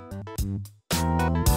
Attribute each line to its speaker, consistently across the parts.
Speaker 1: Thank you.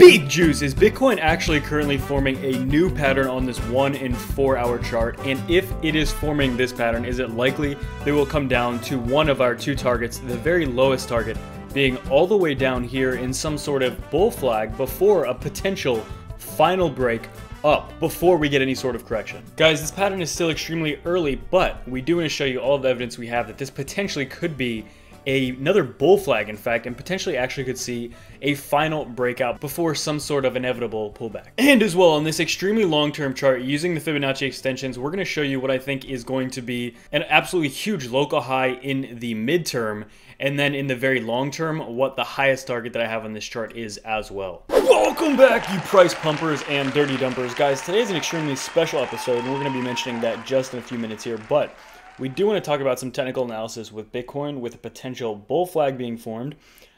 Speaker 1: Beat juice! Is Bitcoin actually currently forming a new pattern on this one in four hour chart? And if it is forming this pattern, is it likely they will come down to one of our two targets, the very lowest target being all the way down here in some sort of bull flag before a potential final break up before we get any sort of correction. Guys, this pattern is still extremely early, but we do want to show you all the evidence we have that this potentially could be a, another bull flag, in fact, and potentially actually could see a final breakout before some sort of inevitable pullback. And as well, on this extremely long-term chart, using the Fibonacci extensions, we're going to show you what I think is going to be an absolutely huge local high in the midterm, and then in the very long term, what the highest target that I have on this chart is as well. Welcome back, you price pumpers and dirty dumpers. Guys, today is an extremely special episode, and we're going to be mentioning that just in a few minutes here, but we do want to talk about some technical analysis with Bitcoin with a potential bull flag being formed,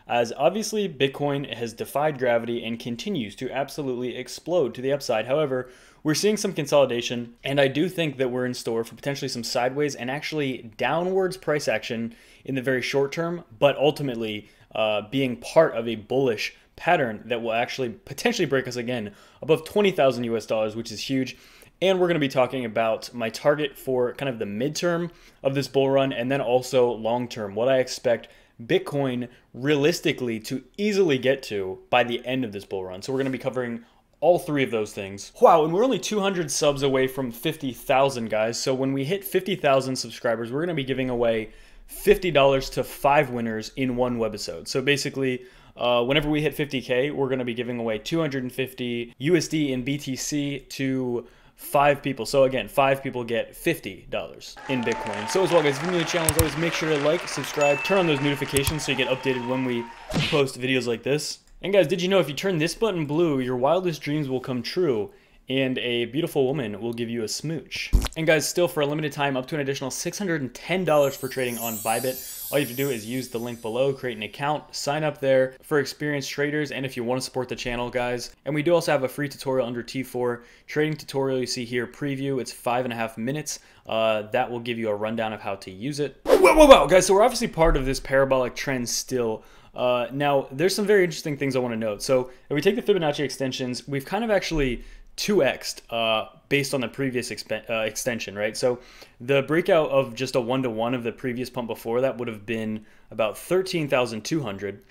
Speaker 1: as obviously Bitcoin has defied gravity and continues to absolutely explode to the upside. However, we're seeing some consolidation, and I do think that we're in store for potentially some sideways and actually downwards price action in the very short term, but ultimately uh, being part of a bullish pattern that will actually potentially break us again above 20,000 US dollars, which is huge. And we're going to be talking about my target for kind of the midterm of this bull run and then also long term, what I expect Bitcoin realistically to easily get to by the end of this bull run. So we're going to be covering all three of those things. Wow, and we're only 200 subs away from 50,000, guys. So when we hit 50,000 subscribers, we're going to be giving away $50 to five winners in one webisode. So basically, uh, whenever we hit 50K, we're going to be giving away 250 USD in BTC to five people. So again, five people get $50 in Bitcoin. So as well guys, if you're new to the channel, as always, make sure to like, subscribe, turn on those notifications so you get updated when we post videos like this. And guys, did you know if you turn this button blue, your wildest dreams will come true and a beautiful woman will give you a smooch. And guys, still for a limited time, up to an additional $610 for trading on Bybit all you have to do is use the link below, create an account, sign up there for experienced traders, and if you want to support the channel, guys. And we do also have a free tutorial under T4 trading tutorial you see here, preview. It's five and a half minutes. Uh, that will give you a rundown of how to use it. Whoa, whoa, whoa, guys. So we're obviously part of this parabolic trend still. Uh, now, there's some very interesting things I want to note. So if we take the Fibonacci extensions, we've kind of actually 2x uh, based on the previous uh, extension, right? So the breakout of just a one to one of the previous pump before that would have been about 13,200,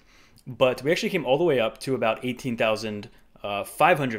Speaker 1: but we actually came all the way up to about 18,500,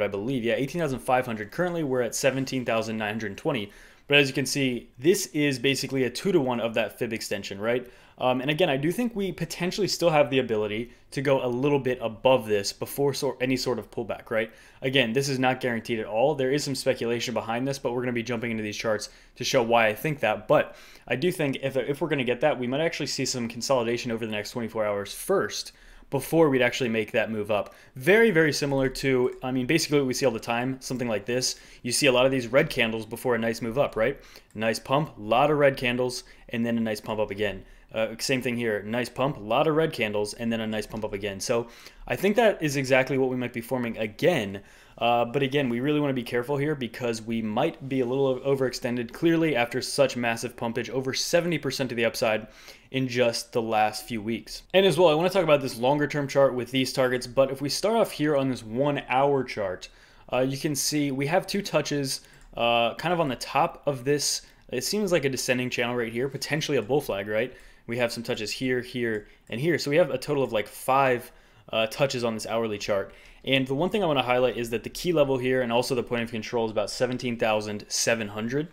Speaker 1: uh, I believe. Yeah, 18,500. Currently, we're at 17,920. But as you can see, this is basically a two to one of that fib extension, right? Um, and again, I do think we potentially still have the ability to go a little bit above this before so any sort of pullback, right? Again, this is not guaranteed at all. There is some speculation behind this, but we're going to be jumping into these charts to show why I think that. But I do think if, if we're going to get that, we might actually see some consolidation over the next 24 hours first before we'd actually make that move up. Very, very similar to, I mean, basically what we see all the time, something like this. You see a lot of these red candles before a nice move up, right? Nice pump, a lot of red candles, and then a nice pump up again. Uh, same thing here, nice pump, a lot of red candles, and then a nice pump up again. So I think that is exactly what we might be forming again. Uh, but again, we really want to be careful here because we might be a little overextended clearly after such massive pumpage, over 70% to the upside in just the last few weeks. And as well, I want to talk about this longer term chart with these targets, but if we start off here on this one hour chart, uh, you can see we have two touches uh, kind of on the top of this it seems like a descending channel right here, potentially a bull flag, right? We have some touches here, here, and here. So we have a total of like five uh, touches on this hourly chart. And the one thing I want to highlight is that the key level here and also the point of control is about 17,700.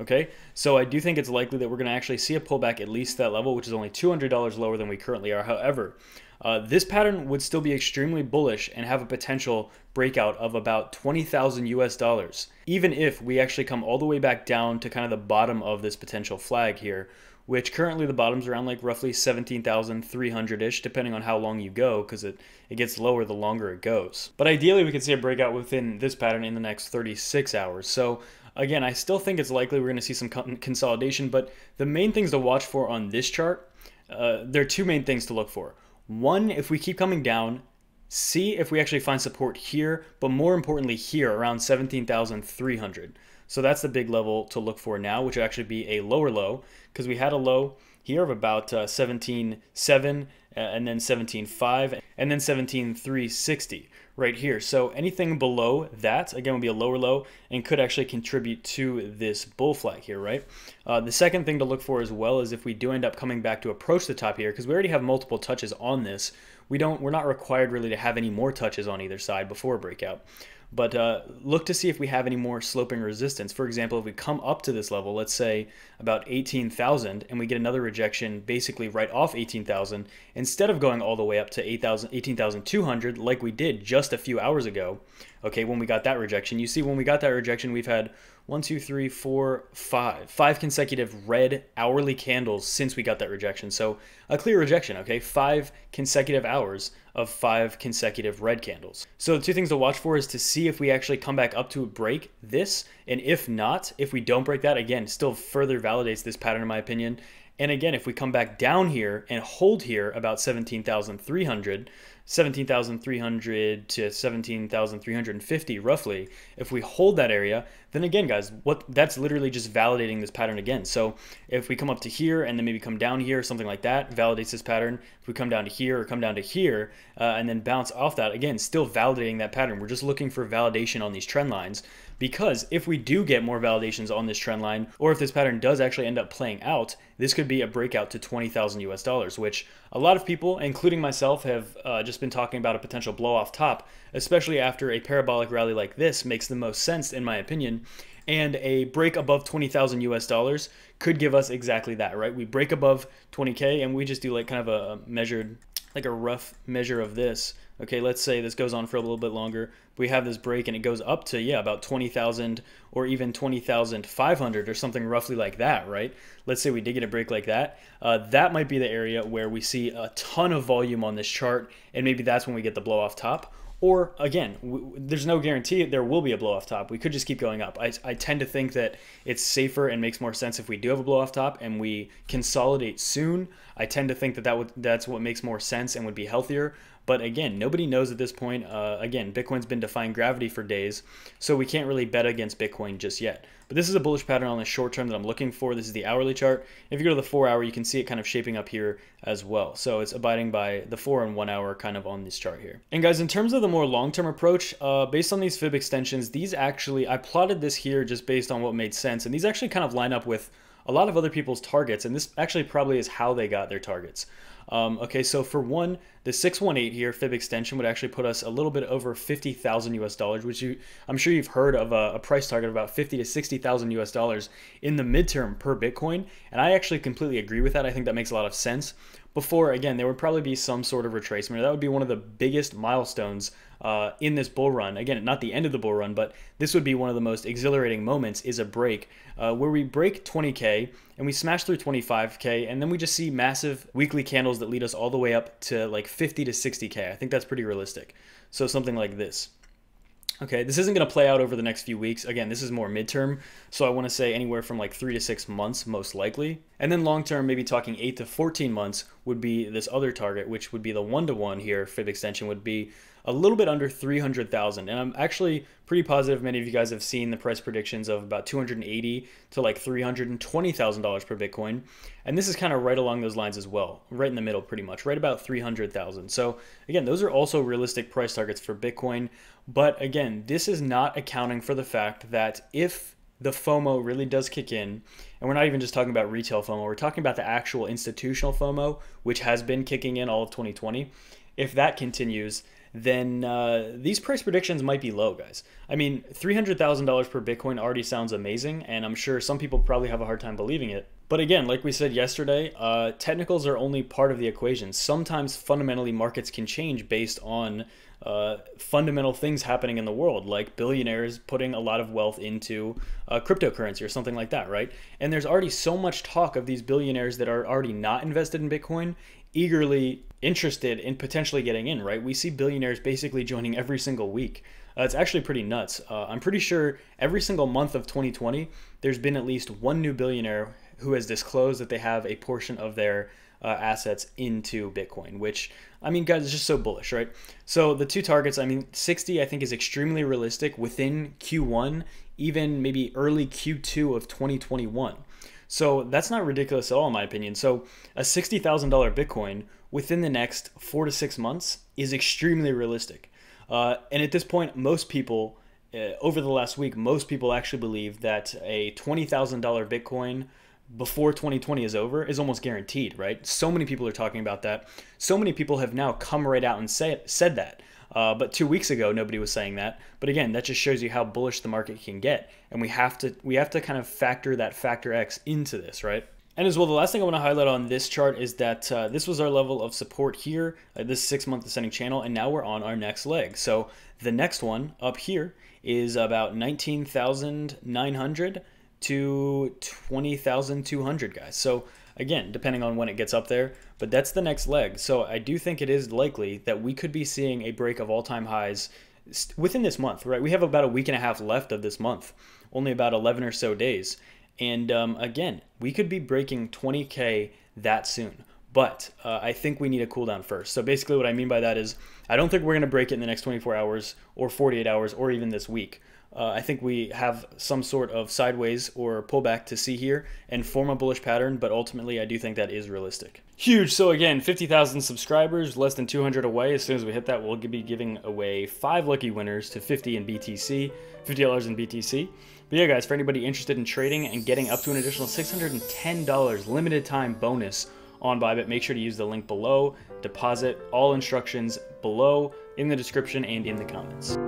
Speaker 1: Okay, so I do think it's likely that we're going to actually see a pullback at least that level, which is only $200 lower than we currently are. However, uh, this pattern would still be extremely bullish and have a potential breakout of about 20,000 US dollars, even if we actually come all the way back down to kind of the bottom of this potential flag here, which currently the bottom's around like roughly 17,300-ish, depending on how long you go, because it, it gets lower the longer it goes. But ideally, we could see a breakout within this pattern in the next 36 hours. So again, I still think it's likely we're going to see some consolidation, but the main things to watch for on this chart, uh, there are two main things to look for. One, if we keep coming down, see if we actually find support here, but more importantly here, around 17,300. So that's the big level to look for now, which would actually be a lower low because we had a low here of about 17.7 uh, uh, and then 17.5 and then 17.360 right here. So anything below that, again, would be a lower low and could actually contribute to this bull flag here, right? Uh, the second thing to look for as well is if we do end up coming back to approach the top here, because we already have multiple touches on this, we don't, we're not required really to have any more touches on either side before breakout. But uh, look to see if we have any more sloping resistance. For example, if we come up to this level, let's say about 18,000, and we get another rejection basically right off 18,000, instead of going all the way up to 18,200 like we did just a few hours ago, okay, when we got that rejection, you see when we got that rejection, we've had one, two, three, four, five, five consecutive red hourly candles since we got that rejection. So a clear rejection, okay, five consecutive hours of five consecutive red candles. So the two things to watch for is to see if we actually come back up to break this. And if not, if we don't break that, again, still further validates this pattern in my opinion. And again, if we come back down here and hold here about 17,300, 17,300 to 17,350 roughly. If we hold that area, then again, guys, what that's literally just validating this pattern again. So if we come up to here and then maybe come down here something like that, validates this pattern. If we come down to here or come down to here uh, and then bounce off that, again, still validating that pattern. We're just looking for validation on these trend lines because if we do get more validations on this trend line, or if this pattern does actually end up playing out, this could be a breakout to 20,000 US dollars, which a lot of people, including myself, have uh, just been talking about a potential blow off top, especially after a parabolic rally like this makes the most sense, in my opinion. And a break above 20,000 US dollars could give us exactly that, right? We break above 20K and we just do like kind of a measured, like a rough measure of this okay, let's say this goes on for a little bit longer. We have this break and it goes up to, yeah, about 20,000 or even 20,500 or something roughly like that, right? Let's say we did get a break like that. Uh, that might be the area where we see a ton of volume on this chart and maybe that's when we get the blow off top. Or again, there's no guarantee there will be a blow off top. We could just keep going up. I, I tend to think that it's safer and makes more sense if we do have a blow off top and we consolidate soon. I tend to think that, that would, that's what makes more sense and would be healthier but again, nobody knows at this point. Uh, again, Bitcoin's been defying gravity for days, so we can't really bet against Bitcoin just yet. But this is a bullish pattern on the short term that I'm looking for. This is the hourly chart. If you go to the four hour, you can see it kind of shaping up here as well. So it's abiding by the four and one hour kind of on this chart here. And guys, in terms of the more long-term approach, uh, based on these fib extensions, these actually, I plotted this here just based on what made sense. And these actually kind of line up with a lot of other people's targets, and this actually probably is how they got their targets. Um, okay, so for one, the 618 here fib extension would actually put us a little bit over 50,000 US dollars, which you, I'm sure you've heard of a, a price target of about 50 to 60,000 US dollars in the midterm per Bitcoin. And I actually completely agree with that. I think that makes a lot of sense before, again, there would probably be some sort of retracement. That would be one of the biggest milestones uh, in this bull run. Again, not the end of the bull run, but this would be one of the most exhilarating moments is a break uh, where we break 20K and we smash through 25K and then we just see massive weekly candles that lead us all the way up to like 50 to 60K. I think that's pretty realistic. So something like this. Okay, this isn't going to play out over the next few weeks. Again, this is more midterm, so I want to say anywhere from like three to six months, most likely. And then long term, maybe talking eight to 14 months, would be this other target, which would be the one to one here Fib extension, would be a little bit under 300,000. And I'm actually pretty positive many of you guys have seen the price predictions of about 280 to like $320,000 per Bitcoin. And this is kind of right along those lines as well, right in the middle pretty much, right about 300,000. So again, those are also realistic price targets for Bitcoin. But again, this is not accounting for the fact that if the FOMO really does kick in. And we're not even just talking about retail FOMO, we're talking about the actual institutional FOMO, which has been kicking in all of 2020. If that continues, then uh, these price predictions might be low, guys. I mean, $300,000 per Bitcoin already sounds amazing, and I'm sure some people probably have a hard time believing it. But again, like we said yesterday, uh, technicals are only part of the equation. Sometimes fundamentally markets can change based on uh, fundamental things happening in the world, like billionaires putting a lot of wealth into uh, cryptocurrency or something like that, right? And there's already so much talk of these billionaires that are already not invested in Bitcoin eagerly interested in potentially getting in, right? We see billionaires basically joining every single week. Uh, it's actually pretty nuts. Uh, I'm pretty sure every single month of 2020, there's been at least one new billionaire who has disclosed that they have a portion of their uh, assets into Bitcoin, which I mean, guys, it's just so bullish, right? So the two targets, I mean, 60 I think is extremely realistic within Q1, even maybe early Q2 of 2021. So that's not ridiculous at all, in my opinion. So a $60,000 Bitcoin within the next four to six months is extremely realistic. Uh, and at this point, most people, uh, over the last week, most people actually believe that a $20,000 Bitcoin before 2020 is over is almost guaranteed, right? So many people are talking about that. So many people have now come right out and say, said that. Uh, but two weeks ago, nobody was saying that. But again, that just shows you how bullish the market can get, and we have to we have to kind of factor that factor X into this, right? And as well, the last thing I want to highlight on this chart is that uh, this was our level of support here, uh, this six month ascending channel, and now we're on our next leg. So the next one up here is about 19,900 to 20,200 guys. So again, depending on when it gets up there, but that's the next leg. So I do think it is likely that we could be seeing a break of all-time highs within this month, right? We have about a week and a half left of this month, only about 11 or so days. And um, again, we could be breaking 20K that soon. But uh, I think we need a cooldown first. So basically, what I mean by that is, I don't think we're going to break it in the next 24 hours or 48 hours or even this week uh, I think we have some sort of sideways or pullback to see here and form a bullish pattern, but ultimately I do think that is realistic. Huge, so again, 50,000 subscribers, less than 200 away. As soon as we hit that, we'll be giving away five lucky winners to 50 in BTC, $50 in BTC. But yeah, guys, for anybody interested in trading and getting up to an additional $610 limited time bonus on Bybit, make sure to use the link below, deposit all instructions below in the description and in the comments.